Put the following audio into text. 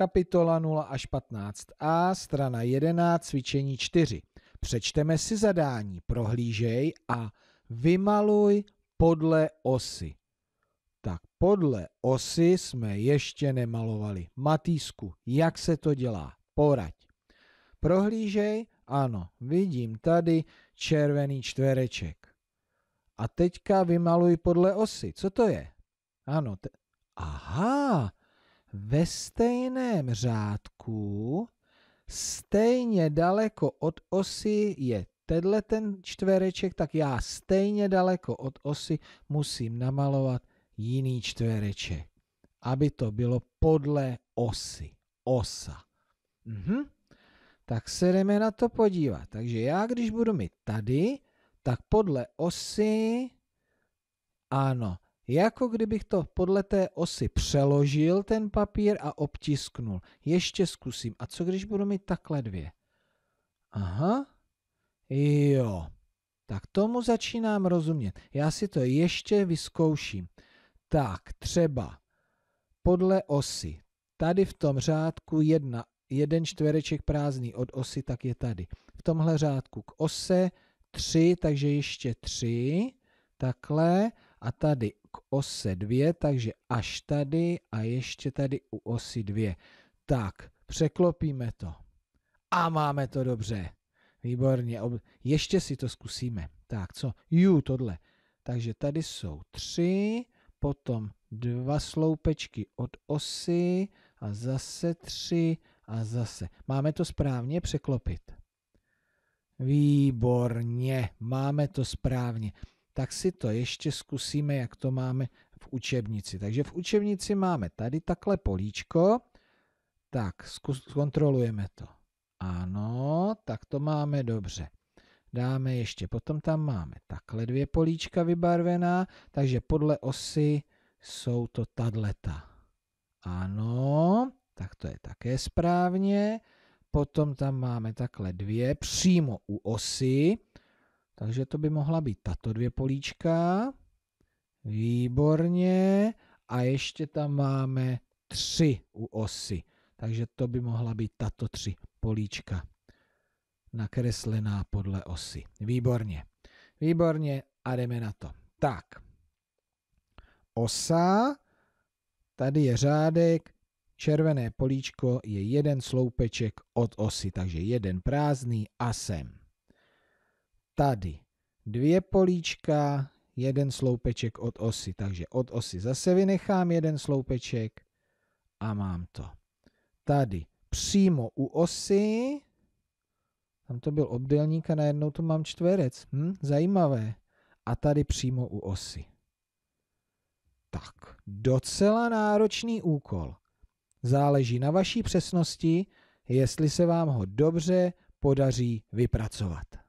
kapitola 0 až 15a, strana 11, cvičení 4. Přečteme si zadání, prohlížej a vymaluj podle osy. Tak podle osy jsme ještě nemalovali. Matýsku, jak se to dělá? Poraď. Prohlížej, ano, vidím tady červený čtvereček. A teďka vymaluj podle osy. Co to je? Ano, te... aha, ve stejném řádku, stejně daleko od osy je tenhle ten čtvereček, tak já stejně daleko od osy musím namalovat jiný čtvereček, aby to bylo podle osy, osa. Mhm. Tak se jdeme na to podívat. Takže já, když budu mít tady, tak podle osy, ano, jako kdybych to podle té osy přeložil ten papír a obtisknul. Ještě zkusím. A co když budu mít takhle dvě? Aha, jo. Tak tomu začínám rozumět. Já si to ještě vyzkouším. Tak, třeba podle osy. Tady v tom řádku jedna, jeden čtvereček prázdný od osy, tak je tady. V tomhle řádku k ose tři, takže ještě tři. Takhle. A tady k ose 2, takže až tady a ještě tady u osy 2. Tak, překlopíme to. A máme to dobře. Výborně. Ještě si to zkusíme. Tak, co? Ju, tohle. Takže tady jsou tři, potom dva sloupečky od osy a zase tři a zase. Máme to správně překlopit. Výborně, máme to správně tak si to ještě zkusíme, jak to máme v učebnici. Takže v učebnici máme tady takhle políčko, tak zkontrolujeme to. Ano, tak to máme dobře. Dáme ještě, potom tam máme takhle dvě políčka vybarvená, takže podle osy jsou to tadleta. Ano, tak to je také správně. Potom tam máme takhle dvě přímo u osy, takže to by mohla být tato dvě políčka. Výborně. A ještě tam máme tři u osy. Takže to by mohla být tato tři políčka nakreslená podle osy. Výborně. Výborně a jdeme na to. Tak. Osa, tady je řádek, červené políčko je jeden sloupeček od osy, takže jeden prázdný a sem tady dvě políčka, jeden sloupeček od osy. Takže od osy zase vynechám jeden sloupeček a mám to. Tady přímo u osy, tam to byl obdélník a najednou tu mám čtverec. Hm? Zajímavé. A tady přímo u osy. Tak, docela náročný úkol. Záleží na vaší přesnosti, jestli se vám ho dobře podaří vypracovat.